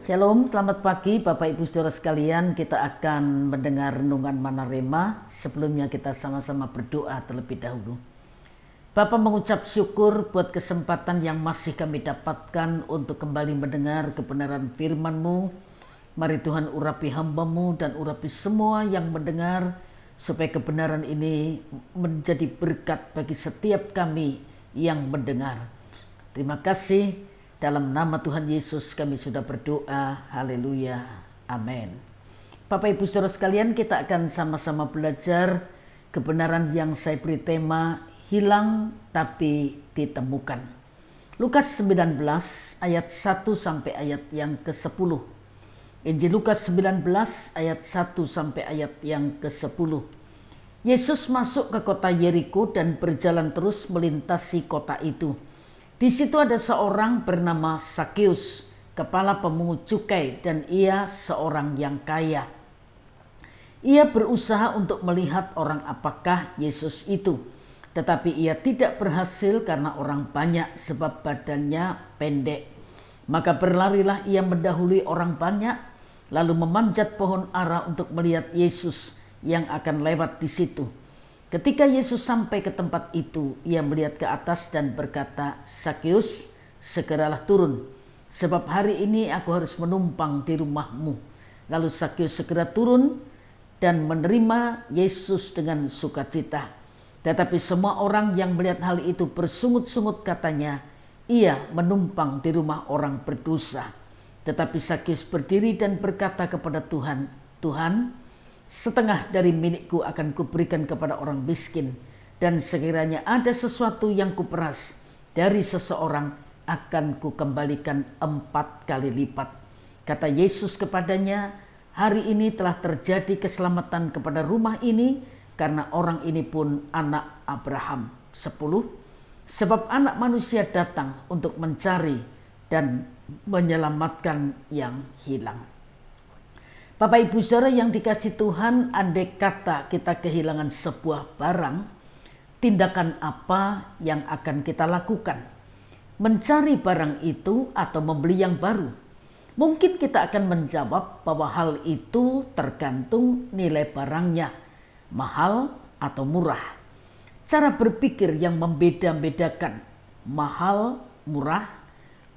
Shalom, selamat pagi Bapak Ibu Saudara sekalian. Kita akan mendengar renungan Manarema. Sebelumnya kita sama-sama berdoa terlebih dahulu. Bapa mengucap syukur buat kesempatan yang masih kami dapatkan untuk kembali mendengar kebenaran firman-Mu. Mari Tuhan urapi hamba-Mu dan urapi semua yang mendengar supaya kebenaran ini menjadi berkat bagi setiap kami yang mendengar. Terima kasih. Dalam nama Tuhan Yesus kami sudah berdoa. Haleluya. Amin. Bapak Ibu Saudara sekalian, kita akan sama-sama belajar kebenaran yang saya beri tema hilang tapi ditemukan. Lukas 19 ayat 1 sampai ayat yang ke-10. Injil Lukas 19 ayat 1 sampai ayat yang ke-10. Yesus masuk ke kota Yeriko dan berjalan terus melintasi kota itu. Di situ ada seorang bernama Sakius, kepala pemungut cukai dan ia seorang yang kaya. Ia berusaha untuk melihat orang apakah Yesus itu, tetapi ia tidak berhasil karena orang banyak sebab badannya pendek. Maka berlarilah ia mendahului orang banyak, lalu memanjat pohon ara untuk melihat Yesus yang akan lewat di situ Ketika Yesus sampai ke tempat itu, ia melihat ke atas dan berkata, Sakyus, segeralah turun, sebab hari ini aku harus menumpang di rumahmu. Lalu Sakyus segera turun dan menerima Yesus dengan sukacita. Tetapi semua orang yang melihat hal itu bersungut-sungut katanya, ia menumpang di rumah orang berdosa. Tetapi Sakyus berdiri dan berkata kepada Tuhan, Tuhan, Setengah dari milikku akan kuberikan kepada orang miskin, dan sekiranya ada sesuatu yang kuperas dari seseorang, akan kukembalikan empat kali lipat. Kata Yesus kepadanya, hari ini telah terjadi keselamatan kepada rumah ini, karena orang ini pun anak Abraham. Sepuluh, Sebab anak manusia datang untuk mencari dan menyelamatkan yang hilang. Bapak Ibu Saudara yang dikasih Tuhan, andai kata kita kehilangan sebuah barang, tindakan apa yang akan kita lakukan? Mencari barang itu atau membeli yang baru? Mungkin kita akan menjawab bahwa hal itu tergantung nilai barangnya, mahal atau murah. Cara berpikir yang membeda-bedakan mahal, murah,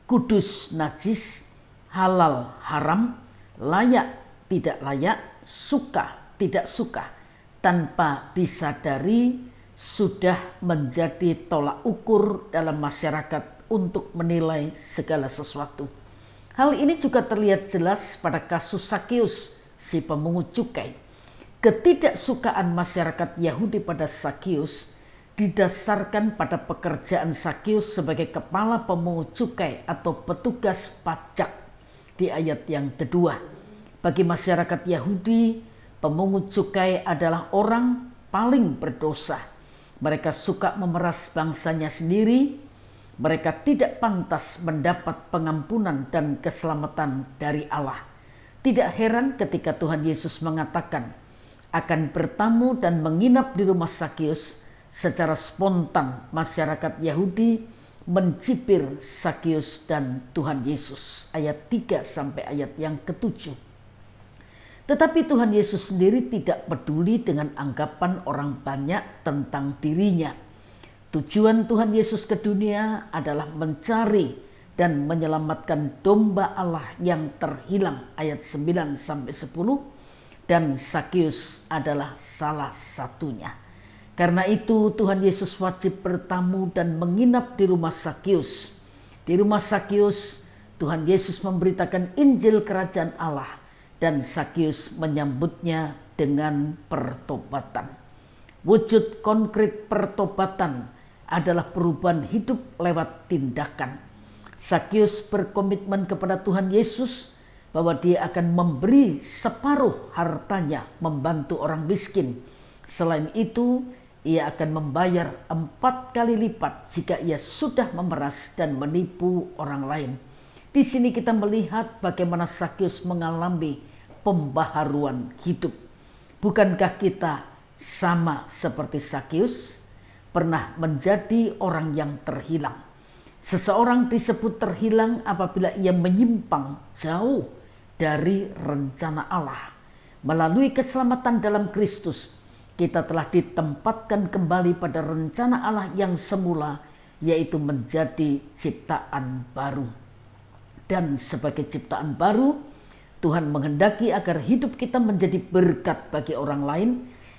kudus, najis, halal, haram, layak, tidak layak, suka tidak suka, tanpa disadari sudah menjadi tolak ukur dalam masyarakat untuk menilai segala sesuatu. Hal ini juga terlihat jelas pada kasus Sakius, si pemungut cukai. Ketidaksukaan masyarakat Yahudi pada Sakius didasarkan pada pekerjaan Sakius sebagai kepala pemungut cukai atau petugas pajak di ayat yang kedua. Bagi masyarakat Yahudi, pemungut cukai adalah orang paling berdosa. Mereka suka memeras bangsanya sendiri. Mereka tidak pantas mendapat pengampunan dan keselamatan dari Allah. Tidak heran ketika Tuhan Yesus mengatakan akan bertamu dan menginap di rumah Sakyus, secara spontan masyarakat Yahudi mencipir Sakyus dan Tuhan Yesus ayat 3 sampai ayat yang ketujuh. Tetapi Tuhan Yesus sendiri tidak peduli dengan anggapan orang banyak tentang dirinya. Tujuan Tuhan Yesus ke dunia adalah mencari dan menyelamatkan domba Allah yang terhilang ayat 9 sampai 10 dan Sakius adalah salah satunya. Karena itu Tuhan Yesus wajib bertamu dan menginap di rumah Sakius. Di rumah Sakius Tuhan Yesus memberitakan Injil Kerajaan Allah dan Sakyus menyambutnya dengan pertobatan. Wujud konkret pertobatan adalah perubahan hidup lewat tindakan. Sakyus berkomitmen kepada Tuhan Yesus bahwa dia akan memberi separuh hartanya membantu orang miskin. Selain itu, ia akan membayar empat kali lipat jika ia sudah memeras dan menipu orang lain. Di sini kita melihat bagaimana Sakyus mengalami pembaharuan hidup. Bukankah kita sama seperti Sakyus pernah menjadi orang yang terhilang? Seseorang disebut terhilang apabila ia menyimpang jauh dari rencana Allah. Melalui keselamatan dalam Kristus, kita telah ditempatkan kembali pada rencana Allah yang semula, yaitu menjadi ciptaan baru. Dan sebagai ciptaan baru, Tuhan menghendaki agar hidup kita menjadi berkat bagi orang lain,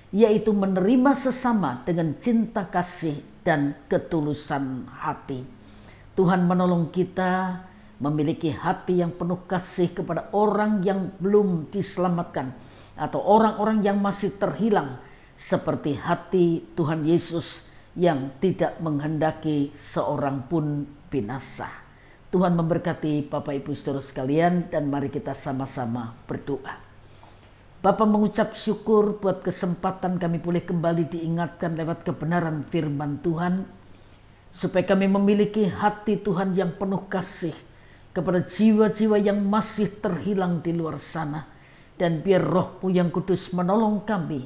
yaitu menerima sesama dengan cinta kasih dan ketulusan hati. Tuhan menolong kita memiliki hati yang penuh kasih kepada orang yang belum diselamatkan atau orang-orang yang masih terhilang seperti hati Tuhan Yesus yang tidak menghendaki seorang pun binasa. Tuhan memberkati Bapak Ibu Saudara sekalian dan mari kita sama-sama berdoa. Bapak mengucap syukur buat kesempatan kami boleh kembali diingatkan lewat kebenaran firman Tuhan. Supaya kami memiliki hati Tuhan yang penuh kasih kepada jiwa-jiwa yang masih terhilang di luar sana. Dan biar rohmu yang kudus menolong kami.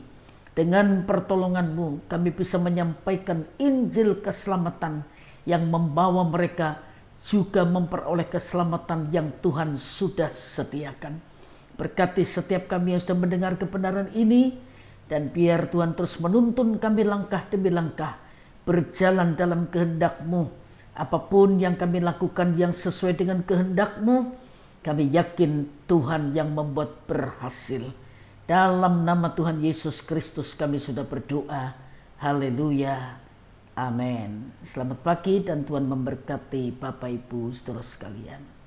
Dengan pertolonganmu kami bisa menyampaikan Injil keselamatan yang membawa mereka juga memperoleh keselamatan yang Tuhan sudah sediakan. Berkati setiap kami yang sudah mendengar kebenaran ini, dan biar Tuhan terus menuntun kami langkah demi langkah, berjalan dalam kehendak-Mu. Apapun yang kami lakukan yang sesuai dengan kehendak-Mu, kami yakin Tuhan yang membuat berhasil. Dalam nama Tuhan Yesus Kristus kami sudah berdoa. Haleluya. Amin. Selamat pagi dan Tuhan memberkati Bapak Ibu seterusnya sekalian.